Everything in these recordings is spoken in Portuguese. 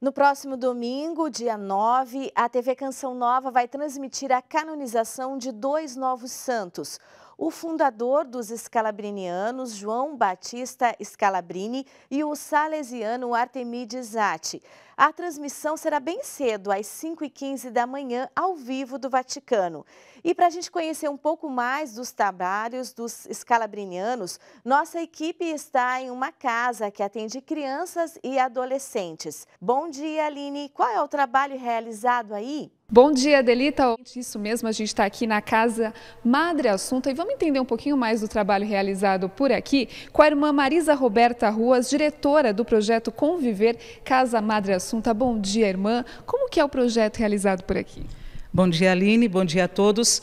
No próximo domingo, dia 9, a TV Canção Nova vai transmitir a canonização de dois novos santos. O fundador dos escalabrinianos, João Batista Scalabrini, e o salesiano Artemides Zatti. A transmissão será bem cedo, às 5h15 da manhã, ao vivo do Vaticano. E para a gente conhecer um pouco mais dos trabalhos dos escalabrinianos, nossa equipe está em uma casa que atende crianças e adolescentes. Bom dia, Aline. Qual é o trabalho realizado aí? Bom dia, Delita. Isso mesmo, a gente está aqui na Casa Madre Assunta e vamos entender um pouquinho mais do trabalho realizado por aqui com a irmã Marisa Roberta Ruas, diretora do projeto Conviver Casa Madre Assunta assunto, tá? Bom Dia Irmã. Como que é o projeto realizado por aqui? Bom dia, Aline. Bom dia a todos.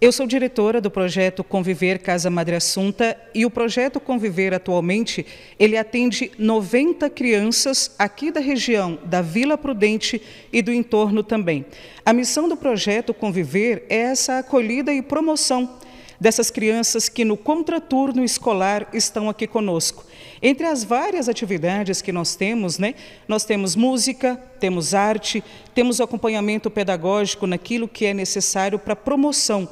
Eu sou diretora do projeto Conviver Casa Madre Assunta e o projeto Conviver atualmente, ele atende 90 crianças aqui da região da Vila Prudente e do entorno também. A missão do projeto Conviver é essa acolhida e promoção dessas crianças que no contraturno escolar estão aqui conosco. Entre as várias atividades que nós temos, né, nós temos música, temos arte, temos acompanhamento pedagógico naquilo que é necessário para a promoção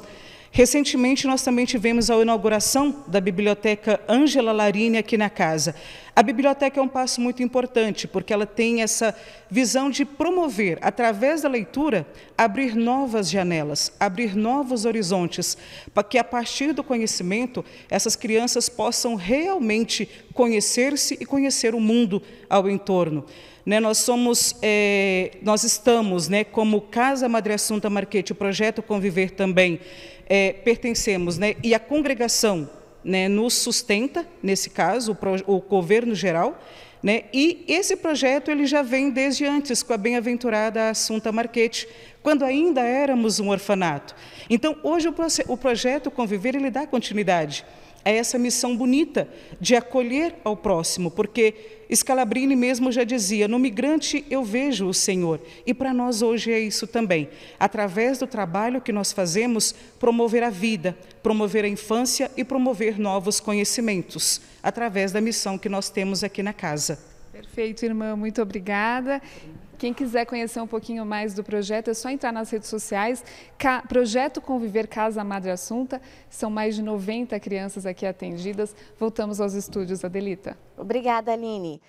Recentemente, nós também tivemos a inauguração da Biblioteca Ângela Larini aqui na casa. A biblioteca é um passo muito importante, porque ela tem essa visão de promover, através da leitura, abrir novas janelas, abrir novos horizontes, para que, a partir do conhecimento, essas crianças possam realmente conhecer-se e conhecer o mundo ao entorno. Né, nós somos, é, nós estamos, né, como Casa Madre Assunta Marquete, o projeto Conviver também, é, pertencemos, né, e a congregação né, nos sustenta, nesse caso, o, pro, o governo geral, né, e esse projeto ele já vem desde antes, com a bem-aventurada Assunta Marquete, quando ainda éramos um orfanato. Então, hoje o, o projeto Conviver ele dá continuidade a essa missão bonita de acolher ao próximo, porque Scalabrini mesmo já dizia: no migrante eu vejo o Senhor. E para nós hoje é isso também. Através do trabalho que nós fazemos, promover a vida, promover a infância e promover novos conhecimentos, através da missão que nós temos aqui na casa. Perfeito, irmã, muito obrigada. Quem quiser conhecer um pouquinho mais do projeto, é só entrar nas redes sociais. Ca... Projeto Conviver Casa Madre Assunta. São mais de 90 crianças aqui atendidas. Voltamos aos estúdios, Adelita. Obrigada, Aline.